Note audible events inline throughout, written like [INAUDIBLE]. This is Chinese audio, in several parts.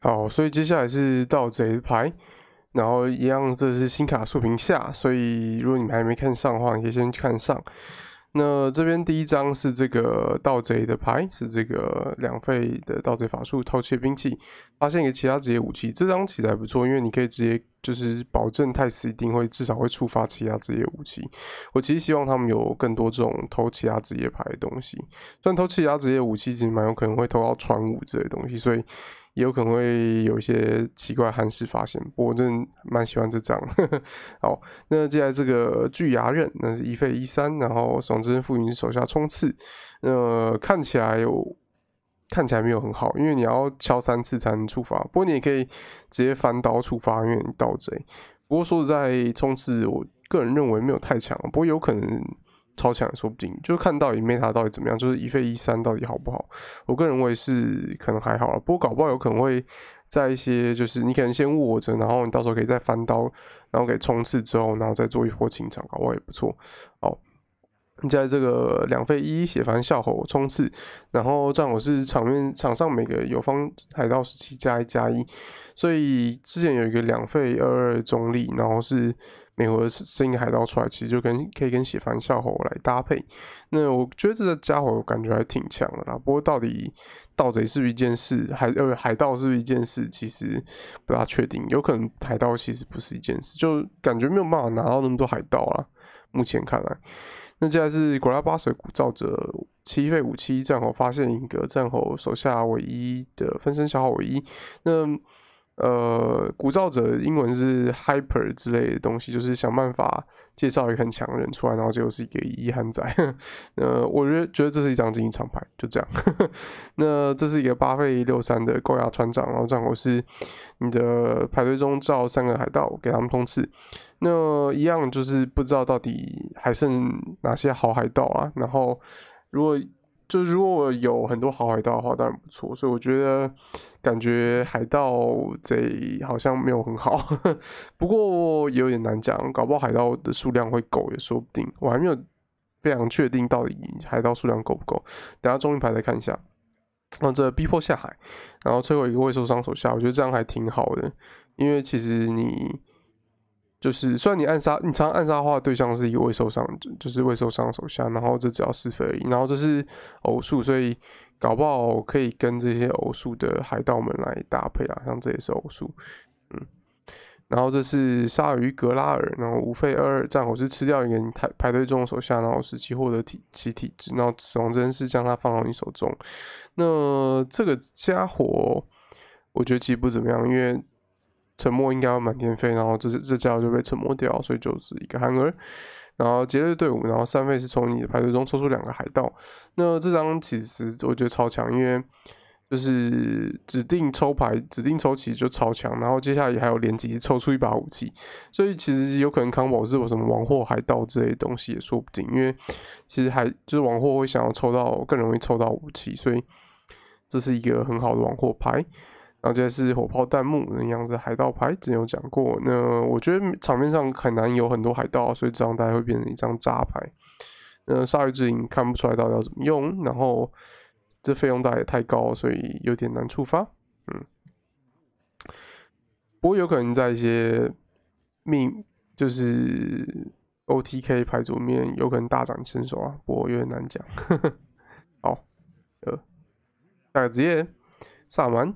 好，所以接下来是盗贼牌，然后一样，这是新卡竖屏下。所以如果你们还没看上的话，可以先看上。那这边第一张是这个盗贼的牌，是这个两费的盗贼法术，偷窃兵器，发现一个其他职业武器。这张其实还不错，因为你可以直接就是保证泰斯一定会至少会触发其他职业武器。我其实希望他们有更多这种偷其他职业牌的东西，虽然偷其他职业武器其实蛮有可能会偷到传武这类东西，所以。有可能会有一些奇怪憾事发现，不过真蛮喜欢这张。[LAUGHS] 好，那接下来这个巨牙刃，那是一费一三，然后爽子附允手下冲刺。呃，看起来有看起来没有很好，因为你要敲三次才能触发。不过你也可以直接翻刀触发，因为你盗贼。不过说实在，冲刺我个人认为没有太强，不过有可能。超强说不定，就看到 Meta 到底怎么样，就是一费一三到底好不好？我个人认为是可能还好了，不过搞不好有可能会在一些就是你可能先握着，然后你到时候可以再翻刀，然后给冲刺之后，然后再做一波清场，搞不好也不错。好，你在这个两费一血凡笑后冲刺，然后这样我是场面场上每个友方海盗时期加一加一，所以之前有一个两费二二中立，然后是。美国个海盗出来，其实就跟可以跟血凡笑吼来搭配。那我觉得这个家伙感觉还挺强的啦。不过到底盗贼是不是一件事，海呃海盗是不是一件事，其实不大确定。有可能海盗其实不是一件事，就感觉没有办法拿到那么多海盗啦。目前看来，那接下来是古拉巴水谷造者七费武器战吼发现一个战吼手下唯一的分身小号唯一那。呃，鼓噪者英文是 hyper 之类的东西，就是想办法介绍一个很强人出来，然后结果是一个遗憾仔。呃，[LAUGHS] 我觉得觉得这是一张经营厂牌，就这样。[LAUGHS] 那这是一个八费六三的高牙船长，然后样，我是你的排队中照三个海盗，给他们通吃。那一样就是不知道到底还剩哪些好海盗啊。然后如果。就如果有很多好海盗的话，当然不错。所以我觉得感觉海盗贼好像没有很好，[LAUGHS] 不过有点难讲，搞不好海盗的数量会够也说不定。我还没有非常确定到底海盗数量够不够，等下中立牌再看一下。然后这逼迫下海，然后摧毁一个未受伤手下，我觉得这样还挺好的，因为其实你。就是，虽然你暗杀，你常暗杀化的对象是一位受伤，就是未受伤手下，然后这只要是非而已，然后这是偶数，所以搞不好可以跟这些偶数的海盗们来搭配啊，像这也是偶数，嗯，然后这是鲨鱼格拉尔，然后无费二战，我是吃掉一个排排队中的手下，然后使其获得体其体质，然后死亡针是将它放到你手中，那这个家伙我觉得其实不怎么样，因为。沉默应该要满天飞，然后这是这家伙就被沉默掉，所以就是一个憨儿。然后结瑞队伍，然后三费是从你的牌堆中抽出两个海盗。那这张其实我觉得超强，因为就是指定抽牌、指定抽，其实就超强。然后接下来还有连击，抽出一把武器。所以其实有可能康宝是有什么王或海盗之类的东西也说不定，因为其实还就是王或会想要抽到更容易抽到武器，所以这是一个很好的王或牌。而且是火炮弹幕，那样子海盗牌之前有讲过。那我觉得场面上很难有很多海盗，所以这张牌会变成一张渣牌。那鲨鱼之影看不出来到底要怎么用，然后这费用大也太高，所以有点难触发。嗯，不过有可能在一些命就是 OTK 牌组面，有可能大展身手啊，不过有点难讲。[LAUGHS] 好，呃，下个职业萨满。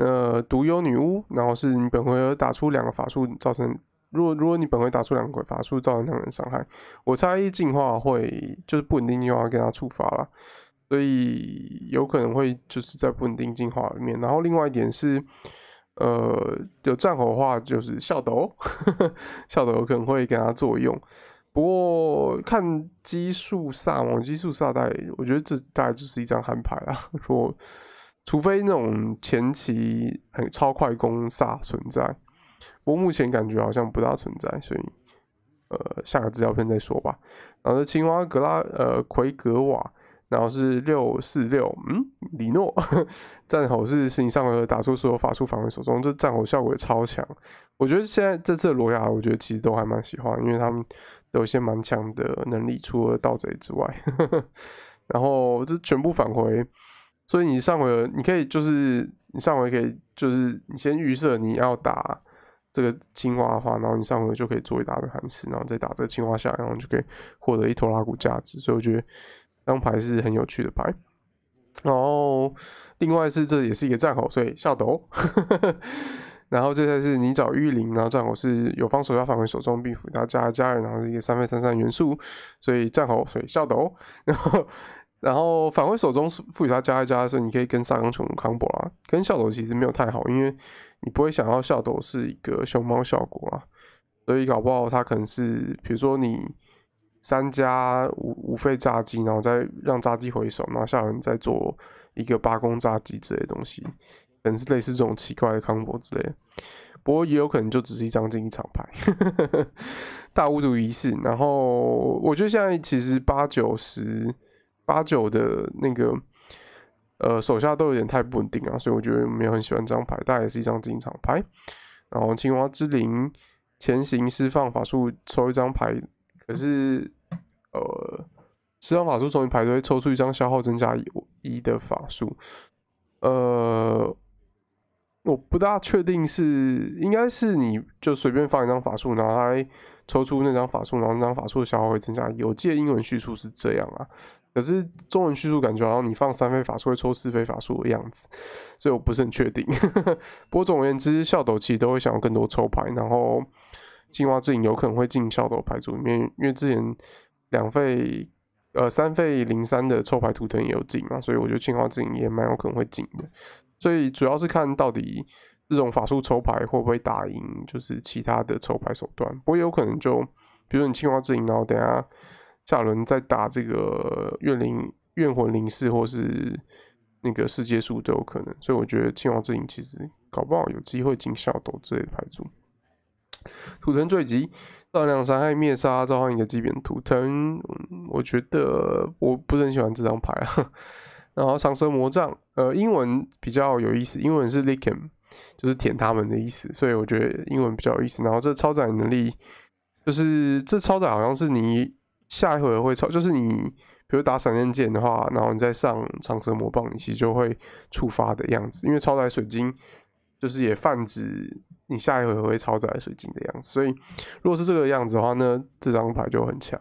呃，独幽女巫，然后是你本回合打出两个法术造成，如果如果你本回合打出两个法术造成两们伤害，我猜进化会就是不稳定进化给他触发了，所以有可能会就是在不稳定进化里面。然后另外一点是，呃，有战火化就是笑斗，[LAUGHS] 笑斗有可能会给他作用。不过看激素萨我激素萨带，我觉得这大概就是一张憨牌 [LAUGHS] 如果除非那种前期很超快攻杀存在，我目前感觉好像不大存在，所以呃，下个资料片再说吧。然后是青蛙格拉呃奎格瓦，然后是六四六嗯里诺，[LAUGHS] 战吼是：是你上回合打出所有法术防回手中，这战吼效果超强。我觉得现在这次罗亚，我觉得其实都还蛮喜欢，因为他们有些蛮强的能力，除了盗贼之外。[LAUGHS] 然后这全部返回。所以你上回你可以就是你上回可以就是你先预设你要打这个青蛙的话，然后你上回就可以做一打的韩式，然后再打这个青蛙下，然后就可以获得一头拉骨价值。所以我觉得这张牌是很有趣的牌。然后另外是这也是一个战吼，所以下斗。[LAUGHS] 然后这才是你找玉林，然后战吼是有方手要返回手中并腐，然后加加人，然后是一个三分三三元素，所以战吼，所以下斗。然后。然后返回手中，赋予他加一加的时候，你可以跟沙钢穷康博啦，跟笑斗其实没有太好，因为你不会想要笑斗是一个熊猫效果啊，所以搞不好他可能是比如说你三加五五费炸鸡，然后再让炸鸡回手，然后下轮再做一个八公炸鸡之类东西，可能是类似这种奇怪的康博之类，不过也有可能就只是一张进一场牌，[LAUGHS] 大巫毒仪式。然后我觉得现在其实八九十。八九的那个，呃，手下都有点太不稳定啊，所以我觉得没有很喜欢这张牌，但也是一张经常牌。然后青蛙之灵前行释放法术，抽一张牌。可是，呃，释放法术从你排队抽出一张消耗增加一的法术，呃。不大确定是，应该是你就随便放一张法术，然后来抽出那张法术，然后那张法术的消耗会增加。有借英文叙述是这样啊，可是中文叙述感觉好像你放三飞法术会抽四飞法术的样子，所以我不是很确定。[LAUGHS] 不过总而言之，笑斗其实都会想要更多抽牌，然后进化之影有可能会进笑斗牌组里面，因为之前两费。呃，三费零三的抽牌图腾也有进嘛，所以我觉得青蛙之影也蛮有可能会进的。所以主要是看到底这种法术抽牌会不会打赢，就是其他的抽牌手段。不过有可能就，比如你青蛙之影，然后等下下轮再打这个怨灵怨魂灵士，或是那个世界树都有可能。所以我觉得青蛙之影其实搞不好有机会进小斗之类的牌组。图腾坠级，大量伤害灭杀，召唤一个基本图腾。我觉得我不是很喜欢这张牌啊。[LAUGHS] 然后长蛇魔杖，呃，英文比较有意思，英文是 lickem，就是舔他们的意思，所以我觉得英文比较有意思。然后这超载能力，就是这超载好像是你下一回合会超，就是你比如打闪电剑的话，然后你再上长蛇魔棒，你其实就会触发的样子。因为超载水晶就是也泛指你下一回合会超载水晶的样子，所以如果是这个样子的话呢，这张牌就很强。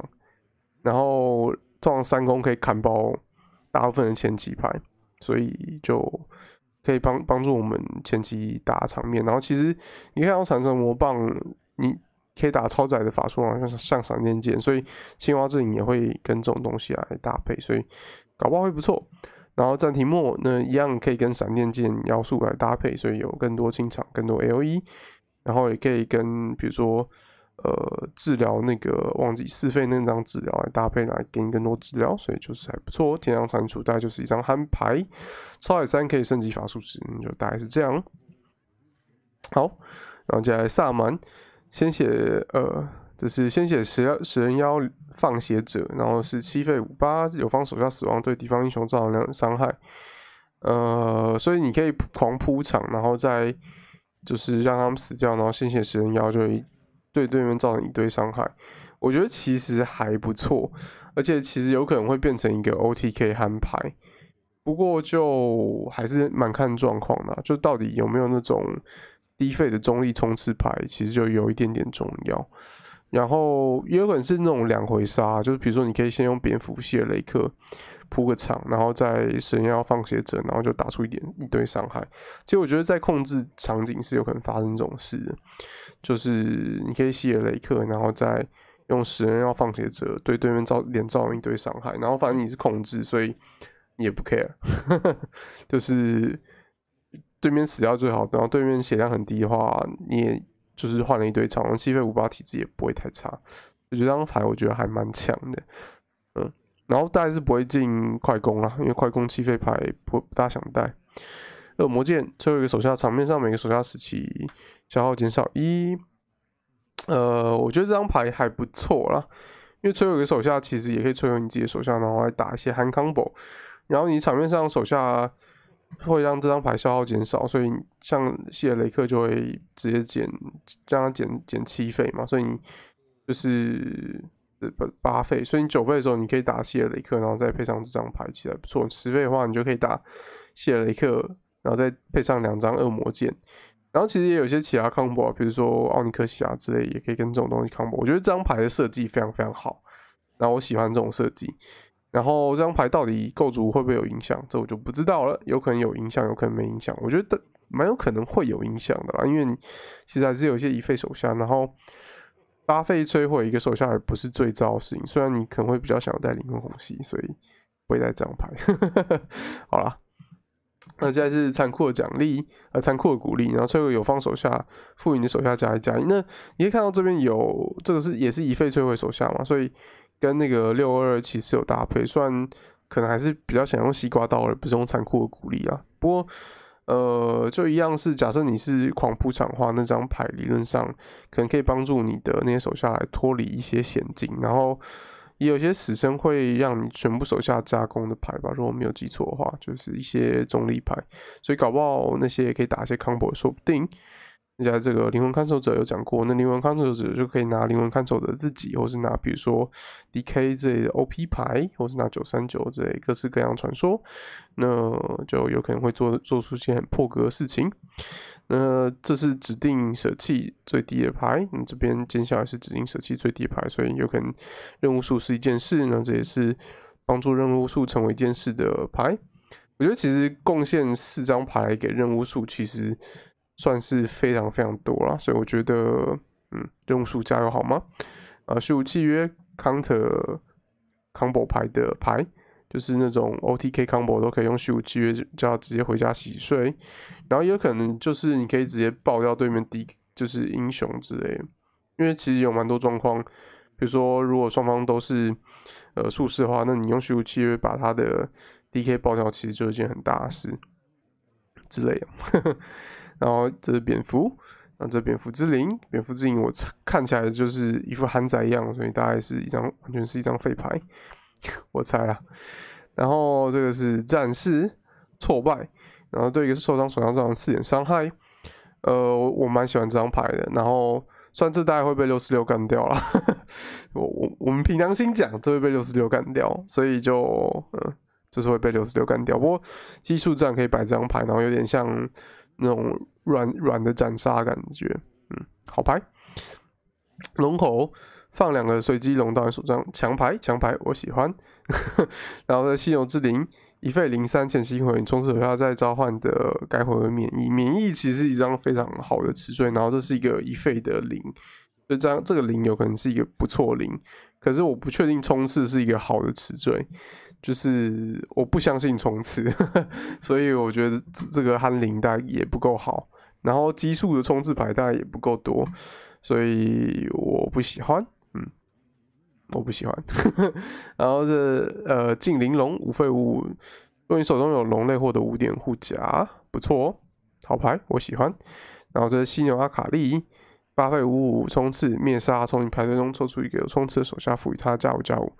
然后通常三攻可以砍爆大部分的前期牌，所以就可以帮帮助我们前期打场面。然后其实你看到产生魔棒，你可以打超载的法术，像像闪电剑，所以青蛙之影也会跟这种东西来搭配，所以搞不好会不错。然后暂停末那一样可以跟闪电剑要素来搭配，所以有更多清场，更多 LE，然后也可以跟比如说。呃，治疗那个忘记四费那张治疗来搭配来给你更多治疗，所以就是还不错。天象蟾蜍大概就是一张憨牌，超海三可以升级法术值，就大概是这样。好，然后接下来萨满，先写呃，就是先写食食人妖放血者，然后是七费五八，友方手下死亡对敌方英雄造成两伤害。呃，所以你可以狂铺场，然后再就是让他们死掉，然后先写食人妖就。对对面造成一堆伤害，我觉得其实还不错，而且其实有可能会变成一个 OTK 摊牌，不过就还是蛮看状况的，就到底有没有那种低费的中立冲刺牌，其实就有一点点重要。然后也有可能是那种两回杀，就是比如说你可以先用蝙蝠吸了雷克铺个场，然后再神要放血者，然后就打出一点一堆伤害。其实我觉得在控制场景是有可能发生这种事的，就是你可以吸了雷克，然后再用神要放血者对对面造连造成一堆伤害，然后反正你是控制，所以你也不 care，[LAUGHS] 就是对面死掉最好。然后对面血量很低的话，你。也就是换了一堆场，七费五八体质也不会太差，我觉得这张牌我觉得还蛮强的，嗯，然后带是不会进快攻啦，因为快攻七费牌不不大想带。恶魔剑后一个手下场面上每个手下时期消耗减少一，呃，我觉得这张牌还不错啦，因为后一个手下其实也可以摧毁你自己的手下，然后来打一些 h 康宝，combo，然后你场面上手下。会让这张牌消耗减少，所以像谢雷克就会直接减，让他减减七费嘛，所以你就是不八费，所以你九费的时候你可以打谢雷克，然后再配上这张牌，其来不错。十费的话，你就可以打谢雷克，然后再配上两张恶魔剑。然后其实也有些其他 combo，比如说奥尼克西亚之类，也可以跟这种东西 combo。我觉得这张牌的设计非常非常好，然后我喜欢这种设计。然后这张牌到底构筑会不会有影响？这我就不知道了，有可能有影响，有可能没影响。我觉得蛮有可能会有影响的啦，因为你其实还是有一些一费手下，然后八费摧毁一个手下也不是最糟的事情。虽然你可能会比较想要带灵魂红系，所以不会带这张牌。[LAUGHS] 好啦。那现在是残酷的奖励啊，残酷的鼓励。然后摧毁有方手下，赋予你手下加一加。那你可以看到这边有这个是也是一费摧毁手下嘛，所以。跟那个六二二其实有搭配，虽然可能还是比较想用西瓜刀而不是用残酷的鼓励啊。不过，呃，就一样是假设你是狂扑场话，那张牌，理论上可能可以帮助你的那些手下来脱离一些险境。然后也有些死生会让你全部手下加工的牌吧，如果没有记错的话，就是一些中立牌。所以搞不好那些也可以打一些 combo，说不定。在这个灵魂看守者有讲过，那灵魂看守者就可以拿灵魂看守者自己，或是拿比如说 DK 之类的 OP 牌，或是拿九三九这类各式各样传说，那就有可能会做做出些很破格事情。那这是指定舍弃最低的牌，你这边接下来是指定舍弃最低牌，所以有可能任务数是一件事，那这也是帮助任务数成为一件事的牌。我觉得其实贡献四张牌给任务数，其实。算是非常非常多了，所以我觉得，嗯，用术加油好吗？啊，虚无契约，counter combo 牌的牌，就是那种 OTK combo 都可以用虚无契约叫直接回家洗睡，然后也有可能就是你可以直接爆掉对面 D，就是英雄之类，因为其实有蛮多状况，比如说如果双方都是呃术士的话，那你用虚无契约把他的 DK 爆掉，其实就一件很大事，之类的。[LAUGHS] 然后这是蝙蝠，然后这蝙蝠之灵，蝙蝠之灵我看起来就是一副憨仔一样，所以大概是一张完全是一张废牌，我猜啊。然后这个是战士挫败，然后对一个是受伤，损伤造成四点伤害。呃，我蛮喜欢这张牌的，然后算这大概会被六十六干掉了。[LAUGHS] 我我我们凭良心讲，这会被六十六干掉，所以就嗯，就是会被六十六干掉。不过基数战可以摆这张牌，然后有点像。那种软软的斩杀感觉，嗯，好牌。龙口放两个随机龙到你手上，强牌，强牌，我喜欢。[LAUGHS] 然后在信用之灵一费零三潜行回充刺，我要再召唤的该回合免疫，免疫其实是一张非常好的词缀。然后这是一个一费的灵，这张这个灵有可能是一个不错灵，可是我不确定冲刺是一个好的词缀。就是我不相信冲刺，[LAUGHS] 所以我觉得这个寒灵带也不够好，然后基数的冲刺牌大概也不够多，所以我不喜欢，嗯，我不喜欢。[LAUGHS] 然后这呃镜灵龙五费五五，若你手中有龙类获得五点护甲，不错哦，好牌我喜欢。然后这犀牛阿卡丽八费五五冲刺灭杀，从你牌堆中抽出一个有冲刺的手下，赋予他加五加五。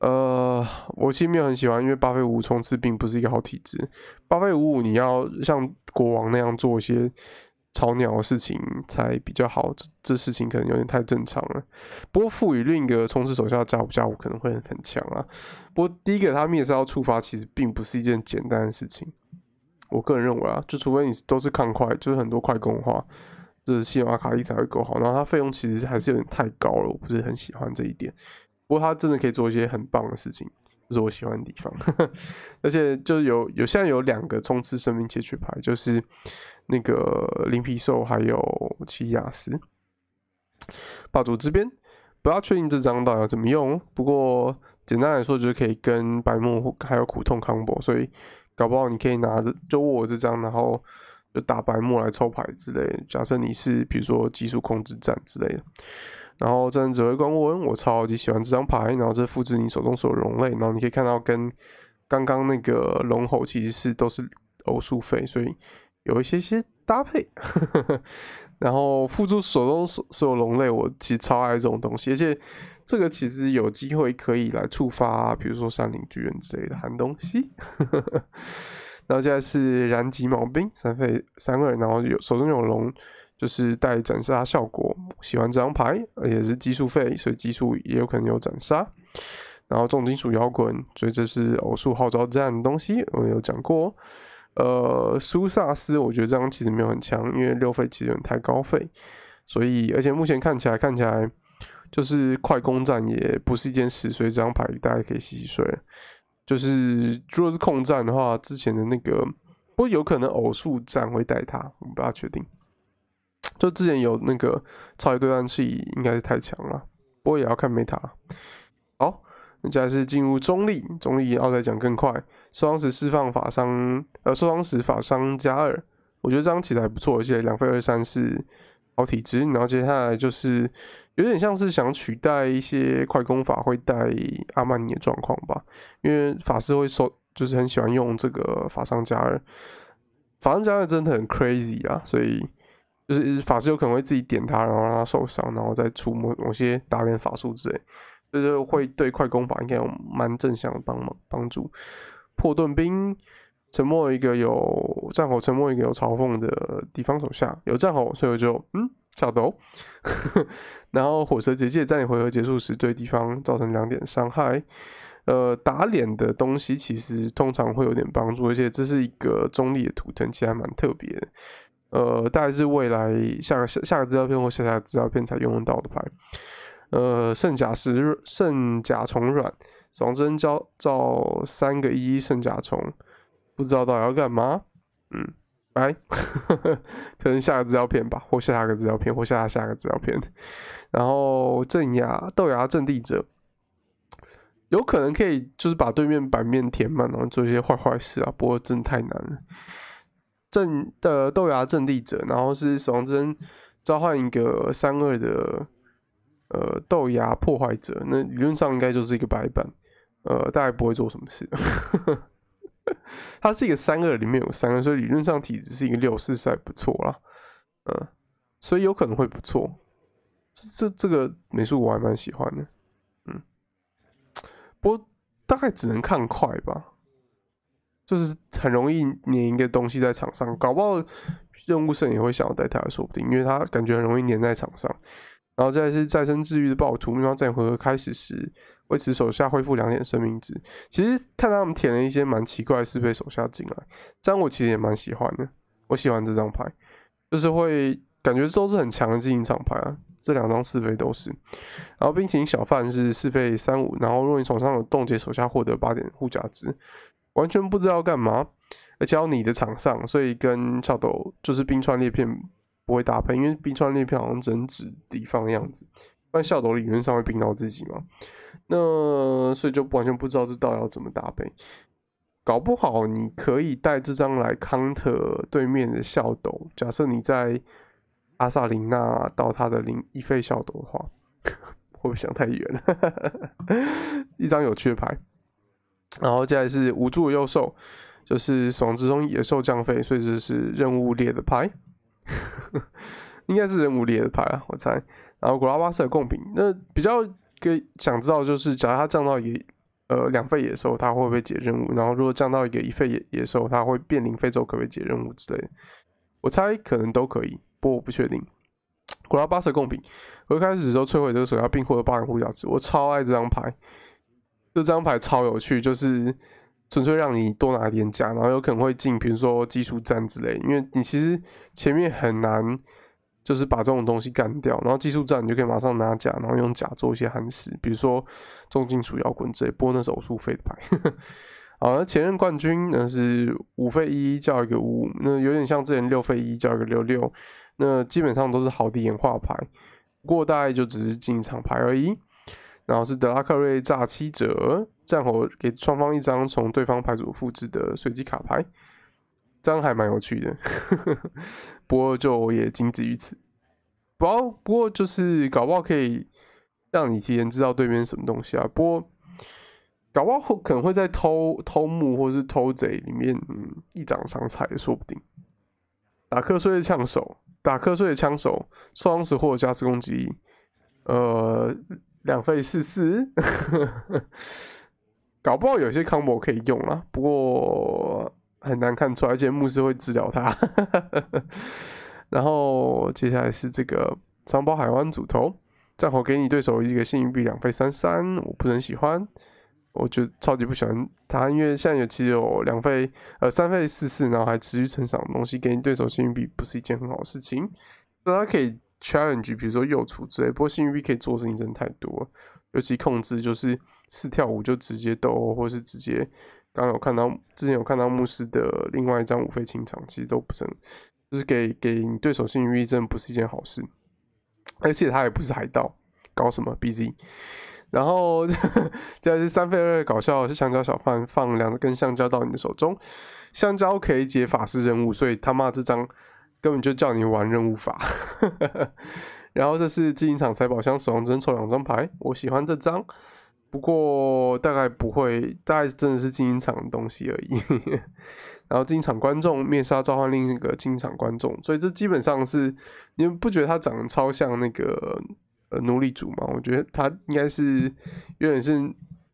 呃，我其实没有很喜欢，因为巴菲五冲刺并不是一个好体质。巴菲五五，你要像国王那样做一些炒鸟的事情才比较好。这这事情可能有点太正常了。不过赋予另一个冲刺手下加五加五可能会很强啊。不过第一个他灭杀要触发，其实并不是一件简单的事情。我个人认为啊，就除非你都是抗快，就是很多快攻的话，这希信瓦卡一才会够好。然后它费用其实还是有点太高了，我不是很喜欢这一点。不过他真的可以做一些很棒的事情，这是我喜欢的地方。[LAUGHS] 而且就有有现在有两个冲刺生命窃取牌，就是那个灵皮兽还有奇亚斯霸主这边，不要确定这张到底要怎么用。不过简单来说，就是可以跟白木还有苦痛 combo，所以搞不好你可以拿着就我这张，然后就打白木来抽牌之类。假设你是比如说技术控制战之类的。然后战争指挥官沃恩，我超级喜欢这张牌。然后这复制你手中所有龙类。然后你可以看到跟刚刚那个龙吼其实是都是偶数费，所以有一些些搭配。[LAUGHS] 然后复制手中所所有龙类，我其实超爱这种东西。而且这个其实有机会可以来触发，比如说山林巨人之类的寒东西。[LAUGHS] 然后现在是燃级毛兵三费三个人，然后有手中有龙就是带斩杀效果。喜欢这张牌，而且是基数费，所以基数也有可能有斩杀。然后重金属摇滚，所以这是偶数号召战的东西，我有讲过。呃，苏萨斯，我觉得这张其实没有很强，因为六费其实有点太高费。所以，而且目前看起来，看起来就是快攻战也不是一件事，所以这张牌大家可以洗洗睡。就是如果是控战的话，之前的那个，不过有可能偶数战会带他，我们不大确定。就之前有那个超级对战器，应该是太强了。不过也要看 meta。好，接下来是进入中立，中立要再讲更快。受伤时释放法伤，呃，受伤时法伤加二。我觉得这张起来不错，而且两费二三四好体质。然后接下来就是有点像是想取代一些快攻法会带阿曼尼的状况吧，因为法师会说，就是很喜欢用这个法伤加二。法伤加二真的很 crazy 啊，所以。就是法师有可能会自己点他，然后让他受伤，然后再出某某些打脸法术之类，就是会对快攻法应该有蛮正向帮忙帮助。破盾兵沉默一个有战吼，沉默一个有嘲讽的敌方手下有战吼，所以我就嗯小得 [LAUGHS] 然后火蛇结界在你回合结束时对敌方造成两点伤害。呃，打脸的东西其实通常会有点帮助，而且这是一个中立的图腾，其实蛮特别的。呃，大概是未来下个下下个资料片或下下个资料片才用得到的牌。呃，圣甲石、圣甲虫卵、双针胶照三个一圣甲虫，不知道到底要干嘛。嗯，哎，[LAUGHS] 可能下个资料片吧，或下下个资料片，或下下下个资料片。然后镇压豆芽阵地者，有可能可以就是把对面版面填满，然后做一些坏坏事啊。不过真的太难了。正的豆芽阵地者，然后是死亡之恩召唤一个三二的呃豆芽破坏者，那理论上应该就是一个白板，呃，大概不会做什么事。[LAUGHS] 它是一个三二，里面有三个，所以理论上体质是一个六四，赛不错啦，嗯，所以有可能会不错。这这个美术我还蛮喜欢的，嗯，不过大概只能看快吧。就是很容易粘一个东西在场上，搞不好任务圣也会想要带他，说不定，因为他感觉很容易粘在场上。然后再是再生治愈的暴徒，然后在回合开始时，维持手下恢复两点生命值。其实看到们舔了一些蛮奇怪四费手下进来，这样我其实也蛮喜欢的。我喜欢这张牌，就是会感觉都是很强的经营场牌啊，这两张四费都是。然后冰淇淋小贩是四费三五，然后若你手上有冻结手下，获得八点护甲值。完全不知道干嘛，而且要你的场上，所以跟翘斗就是冰川裂片不会搭配，因为冰川裂片好像整纸指地方的样子，但然校斗理论上会冰到自己嘛。那所以就完全不知道这道要怎么搭配，搞不好你可以带这张来康特对面的校斗，假设你在阿萨琳娜到他的零一费校斗的话，[LAUGHS] 会不会想太远了？[LAUGHS] 一张有趣的牌。然后接下来是无助的受，就是死亡之中野兽降费，所以这是任务列的牌，[LAUGHS] 应该是任务列的牌啊，我猜。然后古拉巴的贡品，那比较想知道就是，假如它降到一呃两费野兽，它会不会解任务？然后如果降到一个一费野野兽，它会变零非洲，可不可以解任务之类？我猜可能都可以，不过我不确定。古拉巴的贡品，我一开始的时候摧毁这个手下并获得八人护甲值，我超爱这张牌。这张牌超有趣，就是纯粹让你多拿点甲，然后有可能会进，比如说技术战之类。因为你其实前面很难，就是把这种东西干掉，然后技术战你就可以马上拿甲，然后用甲做一些憨事，比如说重金属摇滚之类。不那是术费的牌。[LAUGHS] 好，前任冠军那是五费一叫一个五，那有点像之前六费一叫一个六六，那基本上都是好的演化牌，不过大概就只是进场牌而已。然后是德拉克瑞炸七折，战火给双方一张从对方牌组复制的随机卡牌，这张还蛮有趣的，[LAUGHS] 不过就也仅止于此。包不过就是搞不好可以让你提前知道对面什么东西啊。不过搞不好可能会在偷偷木或是偷贼里面一掌伤财也说不定。打瞌睡的枪手，打瞌睡的枪手，双十或加四攻击，呃。两费四四，搞不好有些康 o 可以用啊，不过很难看出来。而且牧师会治疗他。然后接下来是这个藏宝海湾主头，正好给你对手一个幸运币两费三三，我不是很喜欢，我就超级不喜欢他，因为现在有其实有两费呃三费四四，然后还持续成长，的东西给你对手幸运币不是一件很好事情。大家可以。challenge，比如说幼处之类，不过幸运币可以做事情真的太多，尤其控制就是四跳五就直接斗殴，或是直接。刚刚有看到，之前有看到牧师的另外一张五费清场，其实都不是，就是给给你对手幸运币，真的不是一件好事。而且他也不是海盗，搞什么 BZ。然后还 [LAUGHS] 是三费二，搞笑是香蕉小贩放两根香蕉到你的手中，香蕉可以解法师任务，所以他妈这张。根本就叫你玩任务法，[LAUGHS] 然后这是经营场财宝箱，死亡针抽两张牌，我喜欢这张，不过大概不会，大概真的是经营场的东西而已。[LAUGHS] 然后经营场观众面杀召唤另一个经营场观众，所以这基本上是你们不觉得他长得超像那个呃奴隶主吗？我觉得他应该是有点是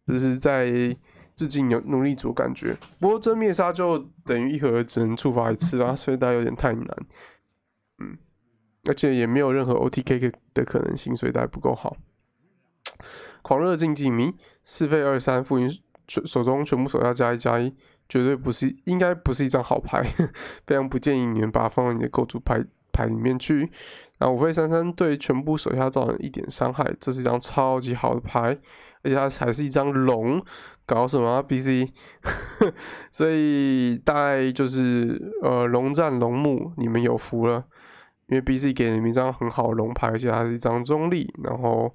就是在。致敬有努力组感觉。不过真灭杀就等于一盒只能触发一次啊，所以家有点太难。嗯，而且也没有任何 OTK 的可能性，所以家不够好。狂热竞技迷四费二三，付云手中全部手下加一加一，绝对不是，应该不是一张好牌，[LAUGHS] 非常不建议你们把它放到你的构筑牌牌里面去。然后五费三三对全部手下造成一点伤害，这是一张超级好的牌，而且它还是一张龙。搞什么 BC？[LAUGHS] 所以大概就是呃龙战龙木，你们有福了，因为 BC 给你们一张很好龙牌，而且还是一张中立，然后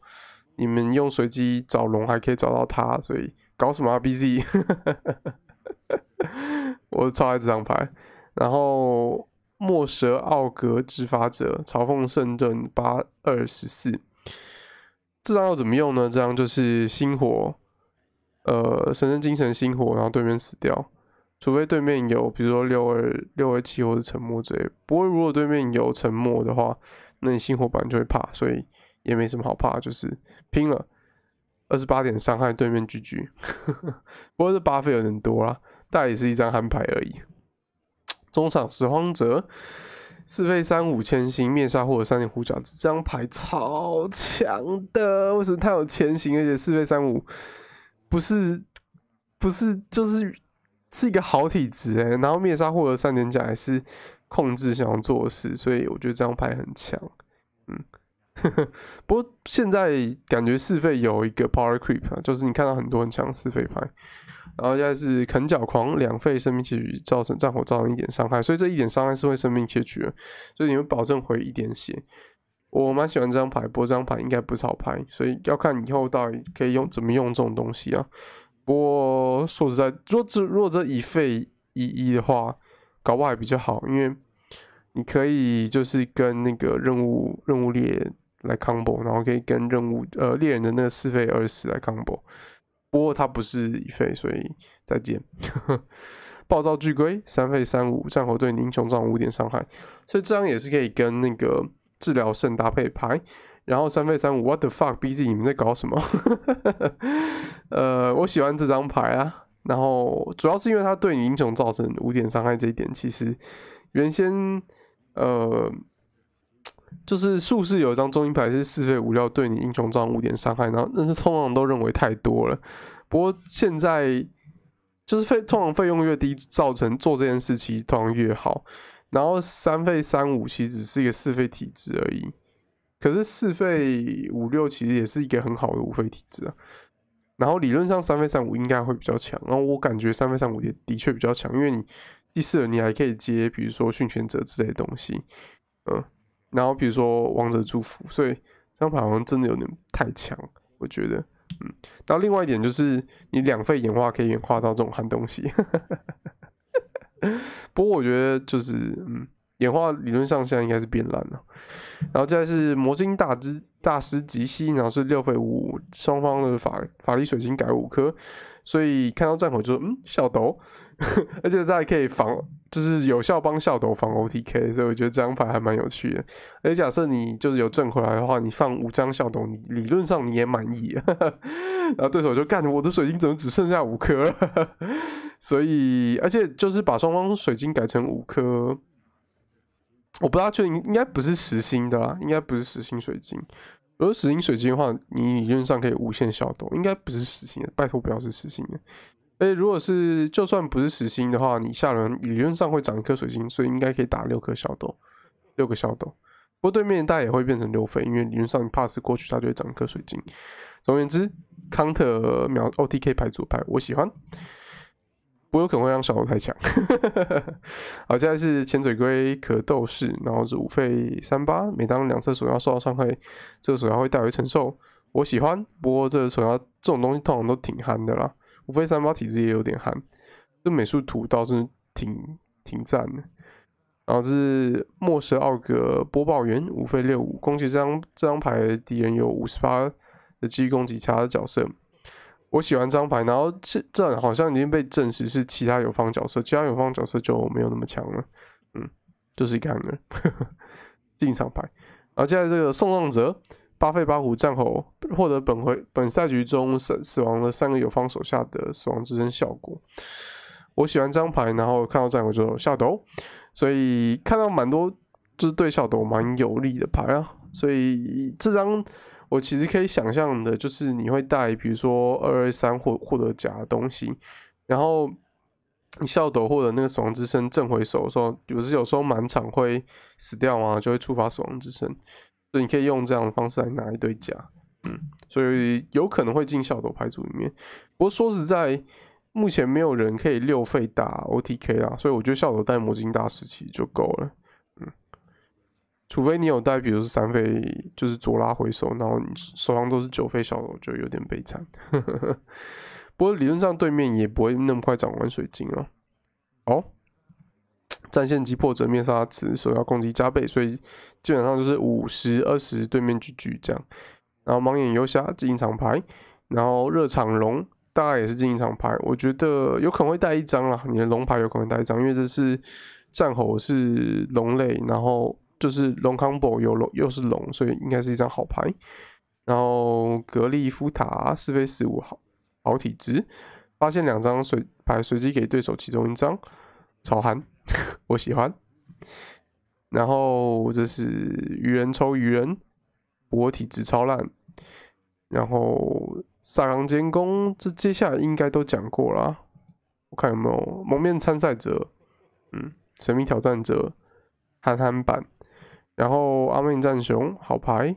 你们用随机找龙还可以找到它，所以搞什么 BC？[LAUGHS] 我超爱这张牌。然后墨蛇奥格执法者嘲讽圣盾八二十四，这张要怎么用呢？这张就是星火。呃，神圣精神星火，然后对面死掉，除非对面有比如说六二六二七或者沉默之类。不过如果对面有沉默的话，那你星火来就会怕，所以也没什么好怕，就是拼了二十八点伤害对面狙狙。[LAUGHS] 不过这巴菲有点多啦，但也是一张憨牌而已。中场拾荒者四费三五千星灭杀或者三点护甲，这张牌超强的，为什么？他有前行，而且四费三五。不是，不是，就是是一个好体质哎。然后灭杀获得三点甲还是控制想要做的事，所以我觉得这张牌很强。嗯，[LAUGHS] 不过现在感觉四费有一个 power creep，就是你看到很多很强四费牌，然后现在是啃脚狂两费生命窃取造成战火造成一点伤害，所以这一点伤害是会生命窃取，的，所以你会保证回一点血。我蛮喜欢这张牌，不过这张牌应该不是好牌，所以要看以后到底可以用怎么用这种东西啊。不过说实在，若这若这一废一一的话，搞不好还比较好，因为你可以就是跟那个任务任务猎来 combo，然后可以跟任务呃猎人的那个四费二十来 combo。不过它不是一废，所以再见。[LAUGHS] 暴躁巨龟三费三五，战火你英雄造成五点伤害，所以这张也是可以跟那个。治疗圣搭配牌，然后三费三五，what the fuck？毕竟你们在搞什么？[LAUGHS] 呃，我喜欢这张牌啊，然后主要是因为它对你英雄造成五点伤害这一点，其实原先呃就是术士有一张中英牌是四费五料对你英雄造成五点伤害，然后那是通常都认为太多了。不过现在就是费通常费用越低，造成做这件事情通常越好。然后三费三五其实只是一个四费体质而已，可是四费五六其实也是一个很好的五费体质啊。然后理论上三费三五应该会比较强，然后我感觉三费三五也的确比较强，因为你第四轮你还可以接，比如说训犬者之类的东西，嗯，然后比如说王者祝福，所以这张牌好像真的有点太强，我觉得，嗯。然后另外一点就是你两费演化可以演化到这种憨东西。[LAUGHS] [LAUGHS] 不过我觉得就是，嗯。演化理论上现在应该是变烂了，然后再是魔晶大之大师吉西，然后是六费五双方的法法力水晶改五颗，所以看到战吼就说嗯笑斗，[LAUGHS] 而且还可以防，就是有效帮笑斗防 OTK，所以我觉得这张牌还蛮有趣的。而且假设你就是有挣回来的话，你放五张笑斗，你理论上你也满意，[LAUGHS] 然后对手就干我的水晶怎么只剩下五颗，[LAUGHS] 所以而且就是把双方水晶改成五颗。我不大确定，应该不是实心的啦，应该不是实心水晶。如果实心水晶的话，你理论上可以无限消豆，应该不是实心的，拜托不要是实心的。哎，如果是就算不是实心的话，你下轮理论上会长一颗水晶，所以应该可以打六颗消豆，六个消豆。不过对面大概也会变成六费，因为理论上 pass 过去它就会长一颗水晶。总而言之，康特秒 OTK 牌组牌，我喜欢。不有可能会让小龙太强，[LAUGHS] 好，接下来是潜水龟可斗士，然后是五费三八，每当两侧手要受到伤害，这个手要会代为承受，我喜欢。不过这个手要这种东西通常都挺憨的啦，五费三八体质也有点憨，这美术图倒是挺挺赞的。然后是墨色奥格播报员，五费六五，攻击这张这张牌敌人有五十八的机攻击差的角色。我喜欢这张牌，然后这这好像已经被证实是其他友方角色，其他友方角色就没有那么强了，嗯，就是一个很冷的进场牌。然后现在这个宋浪哲，巴费巴虎战吼获得本回本赛局中死死亡的三个友方手下的死亡之身效果。我喜欢这张牌，然后看到战吼就下抖，所以看到蛮多就是对下抖蛮有利的牌啊，所以这张。我其实可以想象的，就是你会带，比如说二二三获获得甲东西，然后校斗获得那个死亡之声正回手的时候，有时有时候满场会死掉啊，就会触发死亡之声，所以你可以用这样的方式来拿一堆甲，嗯，所以有可能会进校斗牌组里面。不过说实在，目前没有人可以六费打 OTK 啊，所以我觉得校斗带魔晶大师其实就够了。除非你有带，比如是三费就是左拉回收，然后你手上都是九费小觉就有点悲惨。[LAUGHS] 不过理论上对面也不会那么快涨完水晶哦。哦，战线击破者面杀池，首要攻击加倍，所以基本上就是五十二十对面狙狙这样。然后盲眼游侠进营长牌，然后热场龙大概也是进营长牌，我觉得有可能会带一张啦，你的龙牌有可能带一张，因为这是战吼是龙类，然后。就是龙康博有龙，又是龙，所以应该是一张好牌。然后格利夫塔四飞十五，好好体质，发现两张随牌，随机给对手其中一张。草憨，[LAUGHS] 我喜欢。然后这是愚人抽愚人，我体质超烂。然后萨冈监工，这接下来应该都讲过了。我看有没有蒙面参赛者，嗯，神秘挑战者，憨憨版。然后阿面战熊好牌，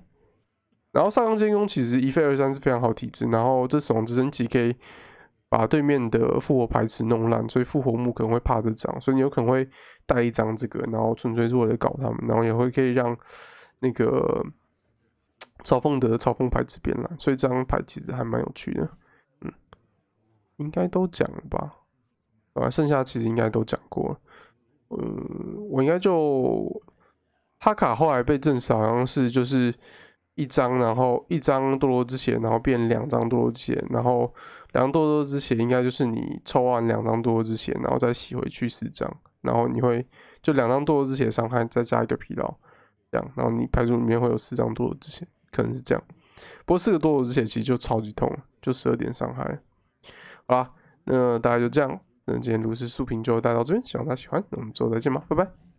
然后上将建攻，其实一费二三是非常好体质，然后这死亡直升机可以把对面的复活牌池弄烂，所以复活木可能会怕这张，所以你有可能会带一张这个，然后纯粹是为了搞他们，然后也会可以让那个嘲讽的嘲讽牌池变烂，所以这张牌其实还蛮有趣的，嗯，应该都讲了吧，啊，剩下其实应该都讲过了，嗯，我应该就。哈卡后来被证实好像是就是一张，然后一张堕落之血，然后变两张堕落之血，然后两堕落之血应该就是你抽完两张堕落之血，然后再洗回去四张，然后你会就两张堕落之血伤害再加一个疲劳，这样，然后你牌组里面会有四张堕落之血，可能是这样，不过四个堕落之血其实就超级痛，就十二点伤害。好啦，那大家就这样，那今天如是速评就带到这边，希望大家喜欢，我们之后再见吧，拜拜。